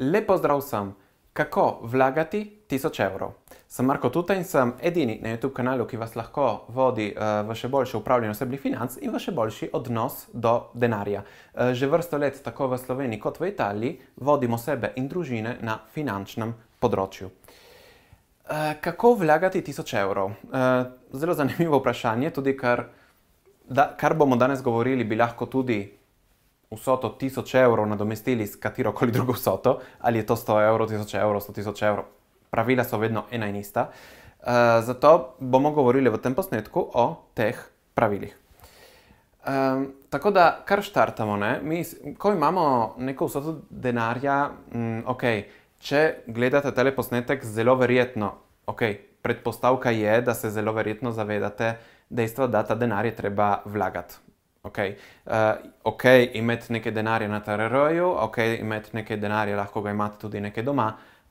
Lepo zdrav sem, kako vlagati 1000 evrov. Sem Marko Tuta in sem edini na YouTube kanalu, ki vas lahko vodi eh, v še boljše upravljanje osebnih financ in v še boljši odnos do denarja. Eh, že vrsto let, tako v Sloveniji kot v Italiji, vodimo sebe in družine na finančnem področju. Eh, kako vlagati 1000 evrov? Zelo zanimivo vprašanje, tudi kar, da, kar bomo danes govorili, bi lahko tudi vso to 1000 evrov nadomestili s katero koli drugo vsoto, ali je to 100 evrov, 1000 evrov, 100 tisoč evrov, pravila so vedno ena in ista. E, zato bomo govorili v tem posnetku o teh pravilih. E, tako da, kar štartamo, ne? mi, ko imamo neko vsoto denarja, mm, ok. Če gledate tale posnetek, zelo verjetno, ok, predpostavka je, da se zelo verjetno zavedate dejstva, da ta denar je treba vlagati. Okay. Uh, ok, imeti nekaj denarja na TRR-ju, ok, imeti nekaj denarja, lahko ga imate tudi nekaj doma,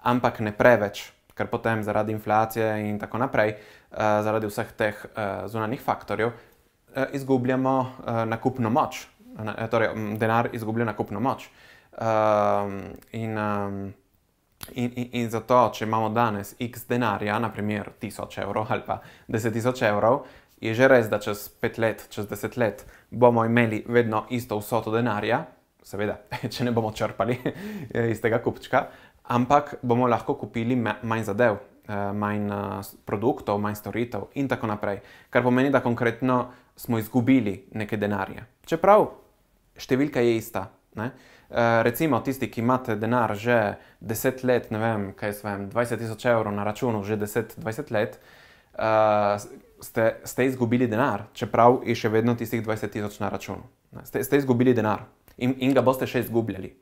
ampak ne preveč, ker potem zaradi inflacije in tako naprej, uh, zaradi vseh teh uh, zunanjih faktorjev, uh, izgubljamo uh, nakupno moč. Na, torej, denar izgublja nakupno moč. Um, in, um, in, in, in zato, če imamo danes x denarja, naprimer 1000 evrov ali pa 10 000 evrov. Je že res, da čez pet let, čez deset let bomo imeli vedno isto vsoto denarja, seveda, če ne bomo črpali eh, iz tega kupčka, ampak bomo lahko kupili manj zadev, eh, manj eh, produktov, manj storitev in tako naprej. Kar pomeni, da konkretno smo izgubili nekaj denarja. Čeprav številka je ista. Ne? Recimo, tisti, ki imate denar že 10 let, ne vem, kaj jaz vem, 20 tisoč evrov na računu že 10-20 let, ste, ste izgubili denar, čeprav je še vedno tistih 20 tisoč na računu. Ste, ste izgubili denar in, in ga boste še izgubljali. E,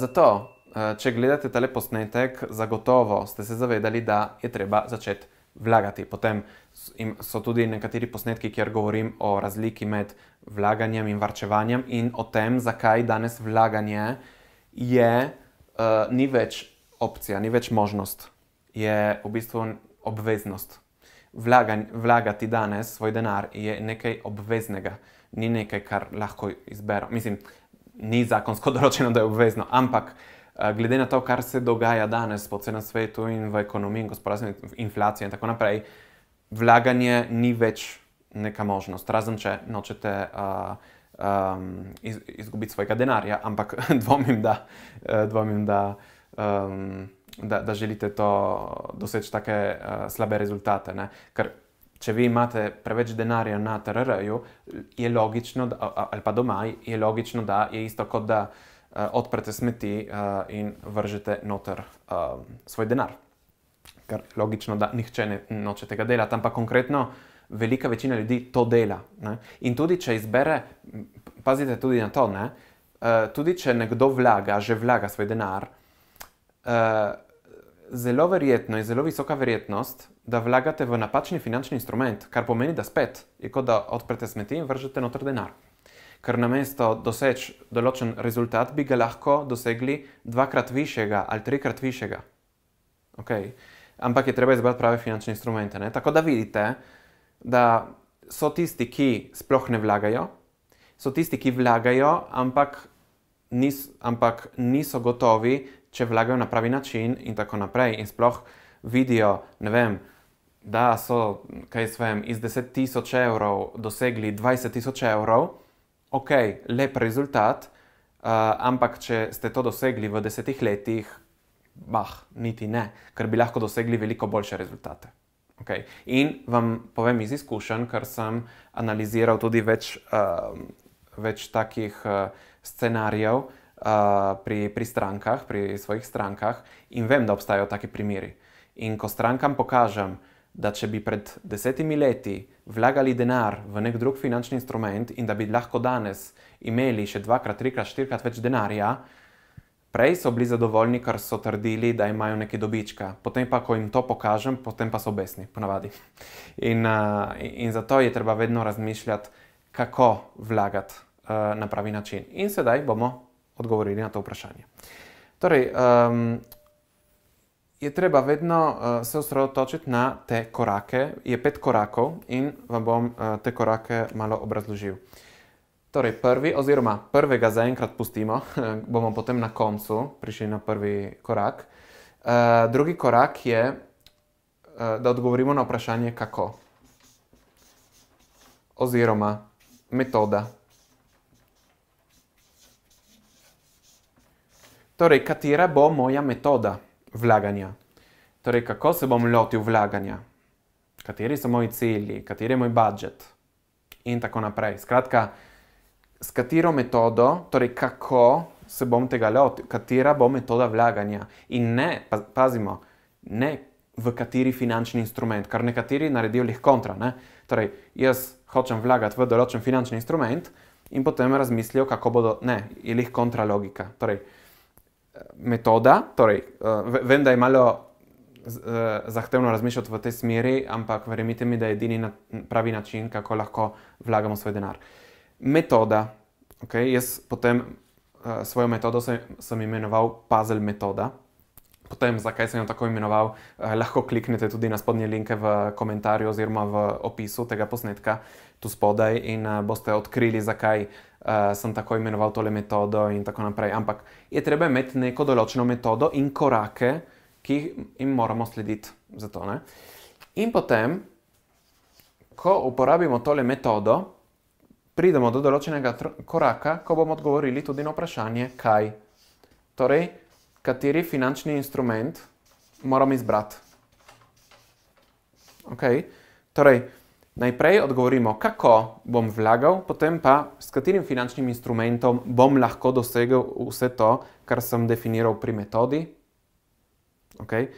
zato, eh, če gledate ta posnetek, zagotovo ste se zavedali, da je treba začeti vlagati. Potem so tudi nekateri posnetki, kjer govorim o razliki med vlaganjem in varčevanjem in o tem, zakaj danes vlaganje je, e, ni več opcija, ni več možnost. Je v bistvu obveznost vlagan, vlagati danes svoj denar je nekaj obveznega, ni nekaj, kar lahko izberem. Mislim, ni zakonsko določeno, da je obvezno, ampak eh, glede na to, kar se dogaja danes po celem svetu in v ekonomiji, gospodarstvu, inflaciji in tako naprej, vlaganje ni več neka možnost, razen če nočete. Uh, Um, iz, izgubiti svojega denarja, ampak dvomim, da, eh, dvomim, da um, da, da želite to doseči tako uh, eh, slabe rezultate. Ne? Ker če vi imate preveč denarja na TRR-ju, je logično, da, ali pa doma, je logično, da je isto kot da uh, odprete smeti uh, in vržete noter uh, svoj denar. Ker logično, da nihče ne noče tega delati, ampak konkretno. Velika večina ljudi to dela. Ne? In tudi če izbere, pazite tudi na to, uh, tudi če nekdo vlaga, že vlaga svoj denar, uh, zelo verjetno je zelo visoka verjetnost, da vlagate v napačni finančni instrument, kar pomeni, da spet je kot da odprete smeti in vržete noter denar. Ker namesto doseči določen rezultat, bi ga lahko dosegli dvakrat višjega ali trikrat višjega. Okay. Ampak je treba izbrati prave finančne instrumente. Ne? Tako da vidite, da so tisti, ki sploh ne vlagajo, so tisti, ki vlagajo, ampak, nis, ampak niso gotovi če vlagajo na pravi način, in tako naprej, in sploh vidijo, vem, da so vem, iz 10.000 evrov dosegli 20.000 evrov, ok, lep rezultat, uh, ampak če ste to dosegli v desetih letih, bah, niti ne, ker bi lahko dosegli veliko boljše rezultate. Okay. In vam povem iz izkušenj, ker sem analiziral tudi več, uh, več takih uh, scenarijev, uh, uh, pri, pri strankah, pri svojih strankah in vem, da obstajajo taki primeri. In ko strankam pokažem, da če bi pred desetimi leti vlagali denar v nek drug finančni instrument in da bi lahko danes imeli še dvakrat, trikrat, štirikrat več denarja. Prej so bili zadovoljni, ker so trdili, da imajo nekaj dobička, potem pa, ko jim to pokažem, potem pa so besni, ponavadi. In, uh, in zato je treba vedno razmišljati, kako vlagati uh, na pravi način. In sedaj bomo odgovorili na to vprašanje. Torej, um, je treba vedno uh, se osredotočiti na te korake. Je pet korakov in vam bom uh, te korake malo obrazložil. Torej, prvi, oziroma prvega zaenkrat pustimo, bomo potem na koncu prišli na prvi korak. Uh, drugi korak je, uh, da odgovorimo na vprašanje kako. Oziroma metoda, Torej, katera bo moja metoda vlaganja? Torej, kako se bom lotil vlaganja? Kateri so moji cilji, kateri je moj budžet? In tako naprej. Skratka, s katero metodo, torej kako se bom tega lotil, katera bo metoda vlaganja. In ne, pazimo, ne v kateri finančni instrument, kar nekateri naredijo lih kontra. Ne? Torej, jaz hočem vlagati v določen finančni instrument in potem razmislijo, kako bodo, ne, je lih kontra logika. Torej, metoda. Torej, uh, vem, da je malo uh, zahtevno razmišljati v tej smeri, ampak verjemite mi, da je edini na pravi način, kako lahko vlagamo svoj denar. Metoda. Okay, jaz potem uh, svojo metodo sem, sem imenoval puzzle metoda. Potem, zakaj sem jo tako imenoval, eh, lahko kliknete tudi na spodnje linke v komentarju oziroma v opisu tega posnetka, eh, tu spodaj in uh, boste odkrili, zakaj uh, sem tako imenoval tole metodo in tako naprej. Ampak je treba imeti neko določeno metodo in korake, ki jim moramo slediti. To, in potem, ko uporabimo tole metodo, pridemo do določenega koraka, ko bomo odgovorili tudi na vprašanje, kaj. Torej, kateri finančni instrument moramo izbrati. Okay. Torej, Najprej odgovorimo, kako bom vlagal, potem pa s katerim finančnim instrumentom bom lahko dosegel vse to, kar sem definiral pri metodi. Okay?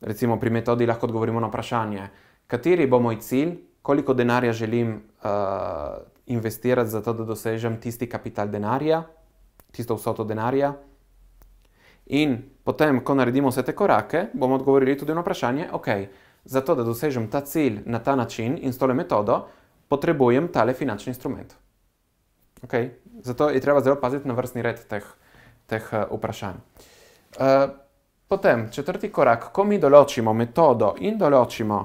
Recimo pri metodi lahko odgovorimo na vprašanje, kateri bo moj cilj, koliko denarja želim uh, investirati za to, da dosežem tisti kapital denarja, tisto vsoto denarja. In potem, ko naredimo vse te korake, bomo odgovorili tudi na vprašanje, okej. Okay, Zato, da dosežem ta cilj na ta način in s tole metodo, potrebujem tale finančni instrument. Okay? Zato je treba zelo paziti na vrstni red teh, teh uh, vprašanj. Uh, potem, četrti korak, ko mi določimo metodo in določimo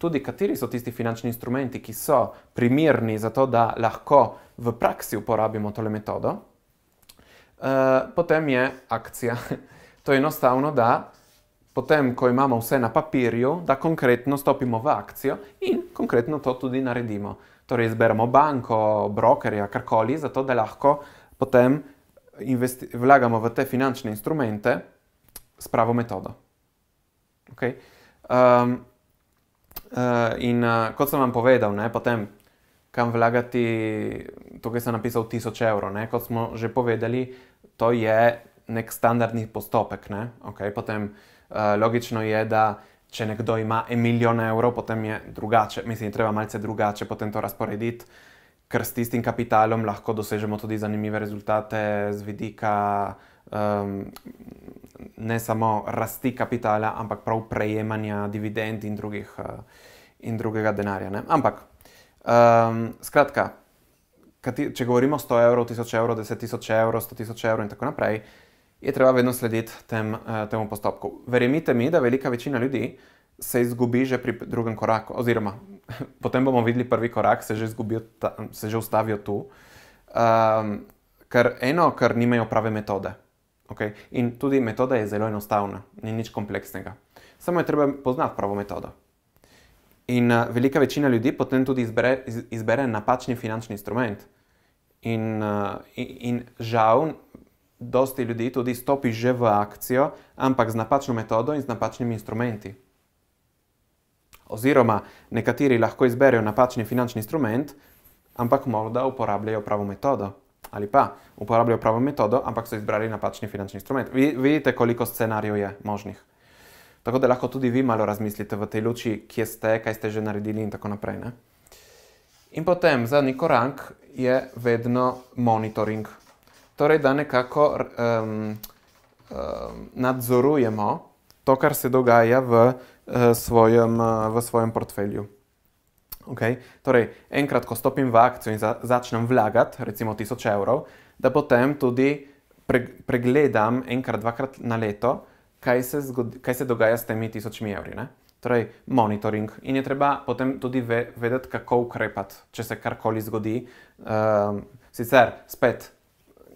tudi, kateri so tisti finančni instrumenti, ki so primerni za to, da lahko v praksi uporabimo tole metodo, uh, potem je akcija. to je enostavno, da potem, ko imamo vse na papirju, da konkretno stopimo v akcijo in konkretno to tudi naredimo. Torej, izberemo banko, brokerja, karkoli, zato da lahko potem investi- vlagamo v te finančne instrumente s pravo metodo. Okay? Um, ehm, uh, eh, in uh, kot sem vam povedal, ne, potem, kam vlagati, tukaj sem napisal 1000 evrov, kot smo že povedali, to je nek standardni postopek. Ne? Okay, potem, uh, Eh, logično je, da če nekdo ima milijon evrov, potem je drugače, mislim, treba malce drugače potem to razporediti, ker s tistim kapitalom lahko dosežemo tudi zanimive rezultate z vidika um, ne samo rasti kapitala, ampak prav prejemanja dividend in, drugih, eh, in drugega denarja. Ne? Ampak, um, skratka. Kati, če govorimo o 100 evrov, 1000 evrov, 100 tisoč evrov in tako naprej, je treba vedno slediti tem, eh, temu postopku. Verjemite mi, da velika večina ljudi se izgubi že pri drugem koraku, oziroma potem bomo videli prvi korak, se že, zgubijo, se že ustavijo tu. Um, ker eno, ker nimajo prave metode. Okay? In tudi metoda je zelo enostavna, ni nič kompleksnega. Samo je treba poznati pravo metodo. In uh, velika večina ljudi potem tudi izbere, izbere napačni finančni instrument. In, uh, in, in žal, dosti ljudi tudi stopi že v akcijo, ampak z napačno metodo in z napačnimi instrumenti. Oziroma, nekateri lahko izberejo napačni finančni instrument, ampak morda uporabljajo pravo metodo. Ali pa uporabljajo pravo metodo, ampak so izbrali napačni finančni instrument. Vi, vidite, koliko scenarijev je možnih. Tako da lahko tudi vi malo razmislite v tej luči, kje ste, kaj ste že naredili in tako naprej. Ne? In potem zadnji korak je vedno monitoring torej, da nekako um, um, nadzorujemo to, kar se dogaja v, uh, svojem, uh, v svojem portfelju. Okay? Torej, enkrat, ko stopim v akcijo in za, začnem vlagati, recimo 1000 evrov, da potem tudi pre, pregledam enkrat, dvakrat na leto, kaj se, zgodi, kaj se dogaja s temi 1000 evri. Ne? Torej, monitoring in je treba potem tudi ve, vedeti, kako ukrepati, če se karkoli zgodi. Um, sicer spet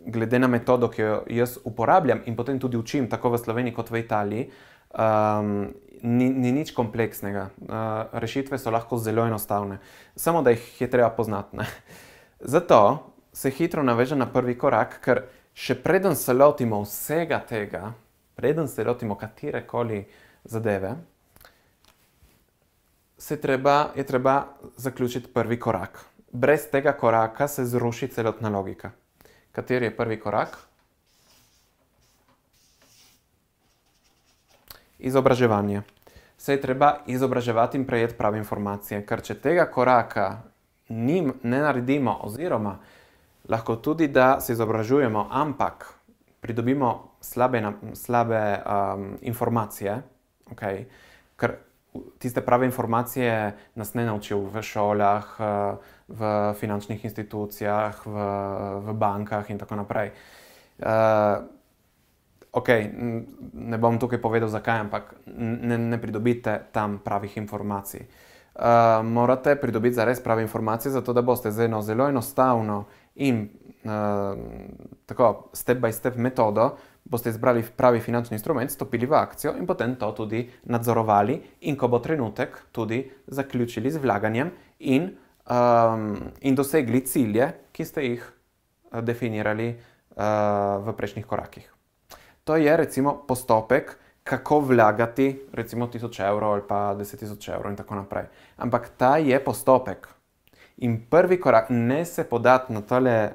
glede na metodo, ki jo jaz uporabljam in potem tudi učim, tako v Sloveniji kot v Italiji, um, ni, ni nič kompleksnega. Uh, rešitve so lahko zelo enostavne, samo da jih je treba poznati. Zato se hitro navežem na prvi korak, ker še preden se lotimo vsega tega, preden se lotimo katere koli zadeve. Se treba, je treba zaključiti prvi korak. Brez tega koraka se zruši celotna logika kateri je prvi korak? Izobraževanje. Se je treba izobraževati in prejeti prave informacije, ker če tega koraka nim, ne naredimo, oziroma lahko tudi, da se izobražujemo, ampak pridobimo slabe, slabe um, informacije, okay, ker tiste prave informacije nas ne naučijo v šolah. Uh, v finančnih institucijah, v, v bankah in tako naprej. Uh, eh, Ok, ne bom tukaj povedal, zakaj, ampak ne, ne pridobite tam pravih informacij. Uh, morate pridobiti za res prave informacije, zato da boste z eno zelo enostavno in uh, tako step-by-step step metodo, boste izbrali pravi finančni instrument, stopili v akcijo in potem to tudi nadzorovali, in ko bo trenutek, tudi zaključili z vlaganjem in uh, um, in dosegli cilje, ki ste jih eh, definirali uh, v prejšnjih korakih. To je recimo postopek, kako vlagati, recimo 1000 evrov ali pa 10.000 evrov in tako naprej. Ampak ta je postopek. In prvi korak, ne se podati na tole,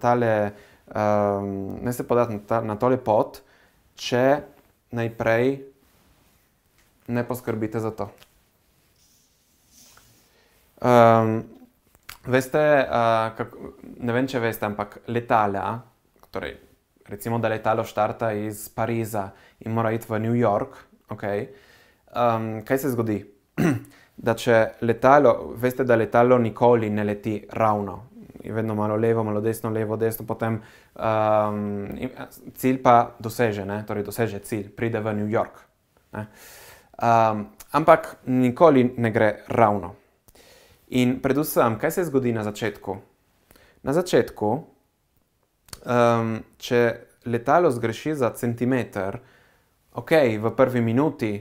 tale, um, ne se podati na, ta, na tole pot, če najprej ne poskrbite za to. Um, veste, uh, eh, kak, ne vem, če veste, ampak letala, torej, recimo, da letalo štarta iz Pariza in mora iti v New York, okay, um, ehm, kaj se zgodi? da če letalo, veste, da letalo nikoli ne leti ravno. Je vedno malo levo, malo desno, levo, desno, potem um, cilj pa doseže, ne? torej doseže cilj, pride v New York. Um, ampak nikoli ne gre ravno. In predvsem, kaj se zgodi na začetku? Na začetku, um, če letalo zgreši za centimeter, ok, v prvi minuti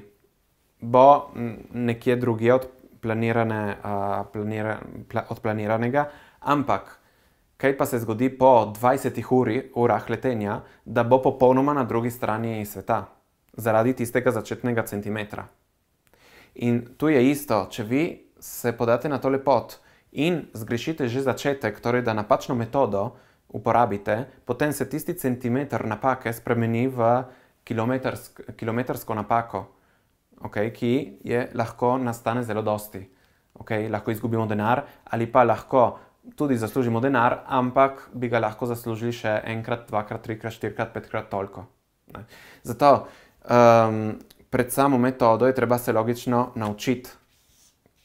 bo nekje drugje od, planirane, uh, planira, pla, od planiranega, ampak kaj pa se zgodi po 20 uri, urah letenja, da bo popolnoma na drugi strani sveta zaradi tistega začetnega centimetra. In tu je isto, če vi se podate na tole pot in zgrešite že začetek, torej da napačno metodo uporabite, potem se tisti centimeter napake spremeni v kilometrsk, kilometrsko napako, okay, ki je lahko nastane zelo dosti. Okay, lahko izgubimo denar, ali pa lahko tudi zaslužimo denar, ampak bi ga lahko zaslužili še enkrat, dvakrat, trikrat, štirikrat, petkrat toliko. Zato um, pred samo metodo je treba se logično naučiti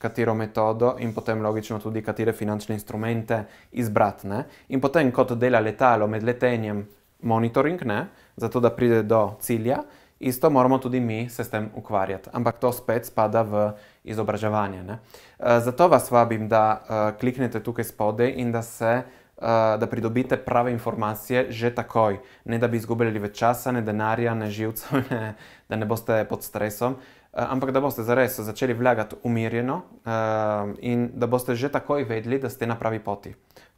katero metodo in potem logično tudi, katere finančne instrumente izbrati. Ne? In potem, kot dela letalo med letenjem, monitoring, ne? zato da pride do cilja, isto moramo tudi mi se s tem ukvarjati. Ampak to spet spada v izobraževanje. Ne? Eh, zato vas vabim, da eh, kliknete tukaj spodaj in da se. Eh, da pridobite prave informacije že takoj, ne da bi izgubljali več časa, ne denarja, ne živcev, ne, da ne boste pod stresom. Uh, Eh, ampak da boste zares začeli vlagati umirjeno eh, in da boste že takoj vedeli, da ste na pravi poti.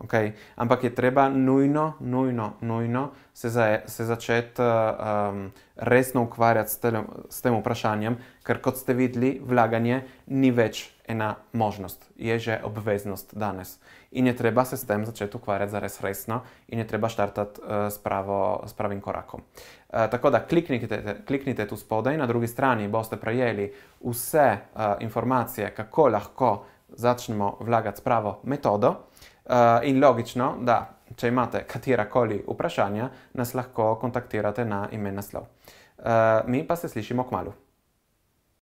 Okay? Ampak je treba nujno, nujno, nujno se, za, se začeti um, resno ukvarjati s, tele, s tem vprašanjem, ker kot ste videli, vlaganje ni več ena možnost, je že obveznost danes. In je treba se s tem začeti ukvarjati za res resno, in je treba štartati uh, s, pravo, s pravim korakom. Uh, tako da kliknite, kliknite tu spodaj, na drugi strani boste prejeli vse uh, informacije, kako lahko začnemo vlagati s pravo metodo. Uh, Eh, in logično, da če imate katerakoli vprašanja, nas lahko kontaktirate na imen naslov. Uh, mi pa se slišimo k malu.